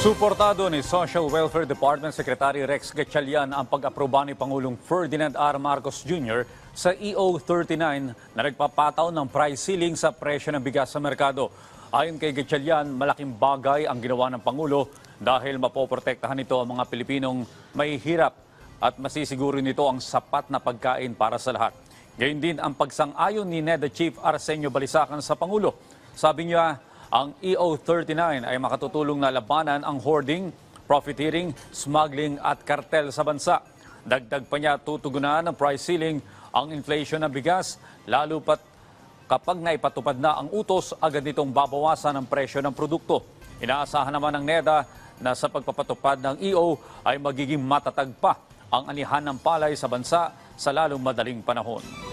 Suportado ni Social Welfare Department Secretary Rex Gatchalian ang pag-aproba ni Pangulong Ferdinand R. Marcos Jr. sa EO39 na nagpapataw ng price ceiling sa presyo ng bigas sa merkado. Ayon kay Gatchalian, malaking bagay ang ginawa ng Pangulo dahil mapoprotektahan nito ang mga Pilipinong may hirap at masisiguro nito ang sapat na pagkain para sa lahat. Gayun din ang pagsang-ayon ni NEDA Chief Arsenio Balisacan sa Pangulo. Sabi niya, ang EO-39 ay makatutulong na labanan ang hoarding, profiteering, smuggling at kartel sa bansa. Dagdag pa niya tutugunan ng price ceiling ang inflation ng bigas, lalo pat kapag naipatupad na ang utos, agad nitong babawasan ang presyo ng produkto. Inaasahan naman ng NEDA na sa pagpapatupad ng EO ay magiging matatag pa ang anihan ng palay sa bansa sa lalong madaling panahon.